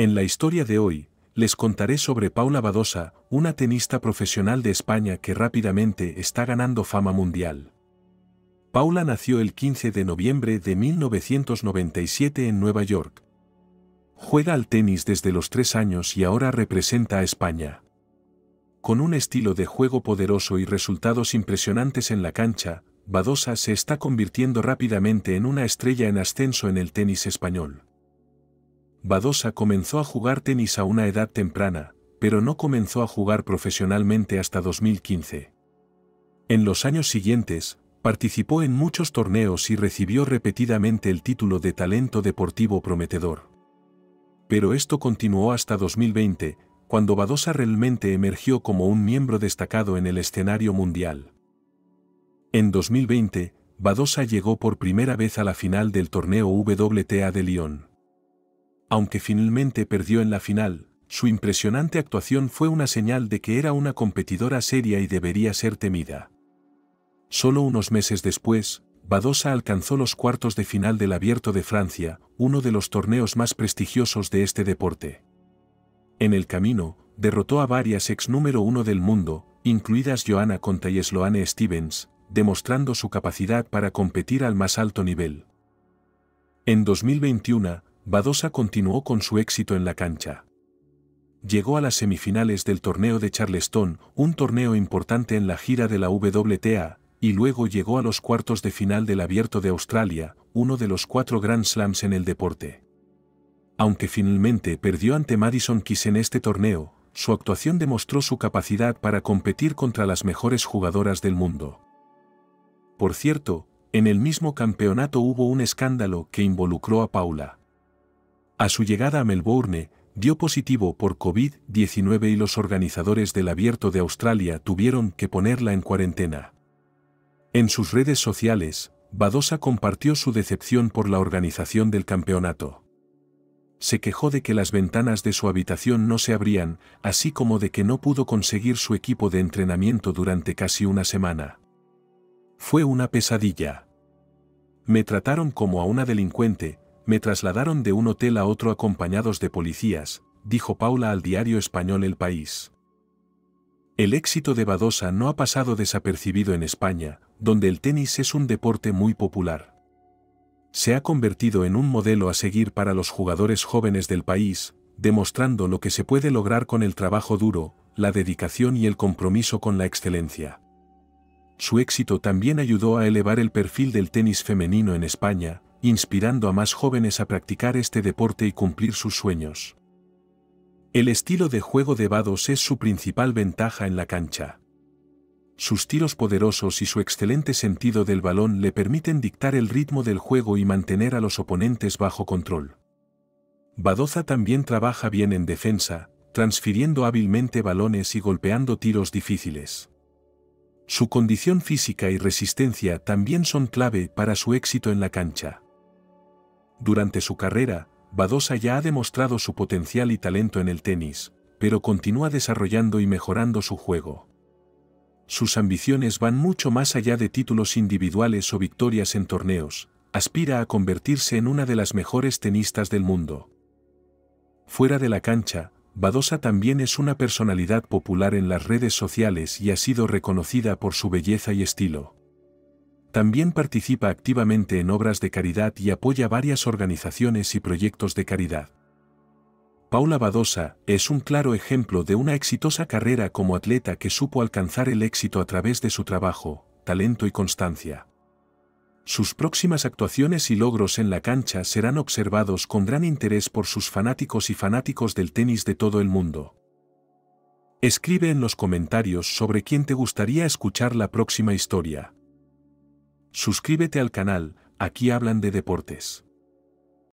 En la historia de hoy, les contaré sobre Paula Badosa, una tenista profesional de España que rápidamente está ganando fama mundial. Paula nació el 15 de noviembre de 1997 en Nueva York. Juega al tenis desde los tres años y ahora representa a España. Con un estilo de juego poderoso y resultados impresionantes en la cancha, Badosa se está convirtiendo rápidamente en una estrella en ascenso en el tenis español. Badosa comenzó a jugar tenis a una edad temprana, pero no comenzó a jugar profesionalmente hasta 2015. En los años siguientes, participó en muchos torneos y recibió repetidamente el título de talento deportivo prometedor. Pero esto continuó hasta 2020, cuando Badosa realmente emergió como un miembro destacado en el escenario mundial. En 2020, Badosa llegó por primera vez a la final del torneo WTA de Lyon. Aunque finalmente perdió en la final, su impresionante actuación fue una señal de que era una competidora seria y debería ser temida. Solo unos meses después, Badosa alcanzó los cuartos de final del Abierto de Francia, uno de los torneos más prestigiosos de este deporte. En el camino, derrotó a varias ex número uno del mundo, incluidas Joanna Conta y Sloane Stevens, demostrando su capacidad para competir al más alto nivel. En 2021, Badosa continuó con su éxito en la cancha. Llegó a las semifinales del torneo de Charleston, un torneo importante en la gira de la WTA, y luego llegó a los cuartos de final del Abierto de Australia, uno de los cuatro Grand Slams en el deporte. Aunque finalmente perdió ante Madison Kiss en este torneo, su actuación demostró su capacidad para competir contra las mejores jugadoras del mundo. Por cierto, en el mismo campeonato hubo un escándalo que involucró a Paula. A su llegada a Melbourne, dio positivo por COVID-19 y los organizadores del Abierto de Australia tuvieron que ponerla en cuarentena. En sus redes sociales, Badosa compartió su decepción por la organización del campeonato. Se quejó de que las ventanas de su habitación no se abrían, así como de que no pudo conseguir su equipo de entrenamiento durante casi una semana. Fue una pesadilla. Me trataron como a una delincuente, me trasladaron de un hotel a otro acompañados de policías, dijo Paula al diario español El País. El éxito de Badosa no ha pasado desapercibido en España, donde el tenis es un deporte muy popular. Se ha convertido en un modelo a seguir para los jugadores jóvenes del país, demostrando lo que se puede lograr con el trabajo duro, la dedicación y el compromiso con la excelencia. Su éxito también ayudó a elevar el perfil del tenis femenino en España, inspirando a más jóvenes a practicar este deporte y cumplir sus sueños. El estilo de juego de Bados es su principal ventaja en la cancha. Sus tiros poderosos y su excelente sentido del balón le permiten dictar el ritmo del juego y mantener a los oponentes bajo control. Badoza también trabaja bien en defensa, transfiriendo hábilmente balones y golpeando tiros difíciles. Su condición física y resistencia también son clave para su éxito en la cancha. Durante su carrera, Badosa ya ha demostrado su potencial y talento en el tenis, pero continúa desarrollando y mejorando su juego. Sus ambiciones van mucho más allá de títulos individuales o victorias en torneos, aspira a convertirse en una de las mejores tenistas del mundo. Fuera de la cancha, Badosa también es una personalidad popular en las redes sociales y ha sido reconocida por su belleza y estilo. También participa activamente en obras de caridad y apoya varias organizaciones y proyectos de caridad. Paula Badosa es un claro ejemplo de una exitosa carrera como atleta que supo alcanzar el éxito a través de su trabajo, talento y constancia. Sus próximas actuaciones y logros en la cancha serán observados con gran interés por sus fanáticos y fanáticos del tenis de todo el mundo. Escribe en los comentarios sobre quién te gustaría escuchar la próxima historia. Suscríbete al canal, aquí hablan de deportes.